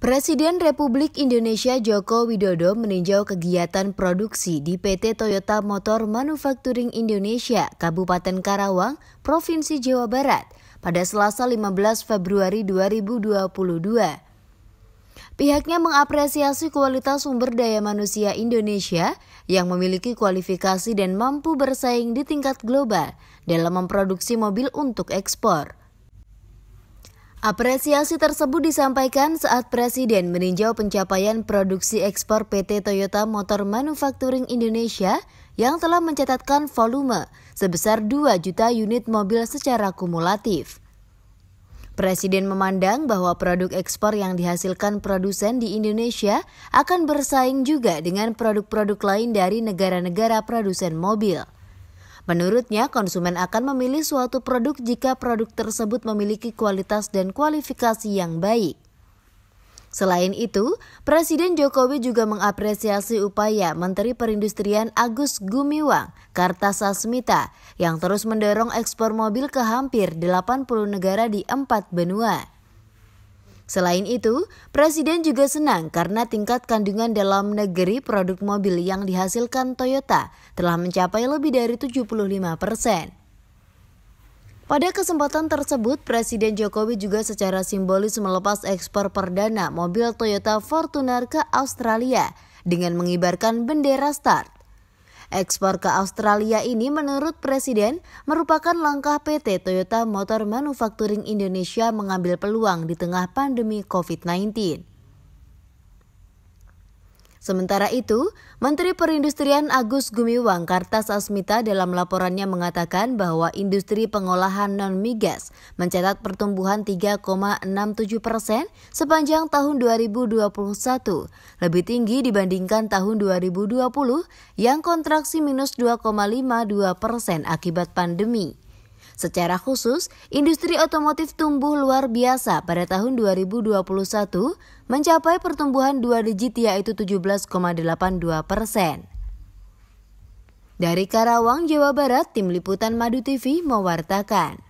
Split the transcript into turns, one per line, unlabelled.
Presiden Republik Indonesia Joko Widodo meninjau kegiatan produksi di PT Toyota Motor Manufacturing Indonesia, Kabupaten Karawang, Provinsi Jawa Barat pada Selasa 15 Februari 2022. Pihaknya mengapresiasi kualitas sumber daya manusia Indonesia yang memiliki kualifikasi dan mampu bersaing di tingkat global dalam memproduksi mobil untuk ekspor. Apresiasi tersebut disampaikan saat Presiden meninjau pencapaian produksi ekspor PT Toyota Motor Manufacturing Indonesia yang telah mencatatkan volume sebesar 2 juta unit mobil secara kumulatif. Presiden memandang bahwa produk ekspor yang dihasilkan produsen di Indonesia akan bersaing juga dengan produk-produk lain dari negara-negara produsen mobil. Menurutnya, konsumen akan memilih suatu produk jika produk tersebut memiliki kualitas dan kualifikasi yang baik. Selain itu, Presiden Jokowi juga mengapresiasi upaya Menteri Perindustrian Agus Gumiwang Kartasasmita yang terus mendorong ekspor mobil ke hampir 80 negara di empat benua. Selain itu, Presiden juga senang karena tingkat kandungan dalam negeri produk mobil yang dihasilkan Toyota telah mencapai lebih dari 75 persen. Pada kesempatan tersebut, Presiden Jokowi juga secara simbolis melepas ekspor perdana mobil Toyota Fortuner ke Australia dengan mengibarkan bendera START. Ekspor ke Australia ini menurut Presiden merupakan langkah PT Toyota Motor Manufacturing Indonesia mengambil peluang di tengah pandemi COVID-19. Sementara itu, Menteri Perindustrian Agus Gumiwang Kartasasmita dalam laporannya mengatakan bahwa industri pengolahan non-migas mencatat pertumbuhan 3,67 persen sepanjang tahun 2021, lebih tinggi dibandingkan tahun 2020 yang kontraksi minus 2,52 persen akibat pandemi. Secara khusus, industri otomotif tumbuh luar biasa pada tahun 2021 mencapai pertumbuhan dua digit yaitu 17,82 persen. Dari Karawang, Jawa Barat, Tim Liputan Madu TV mewartakan.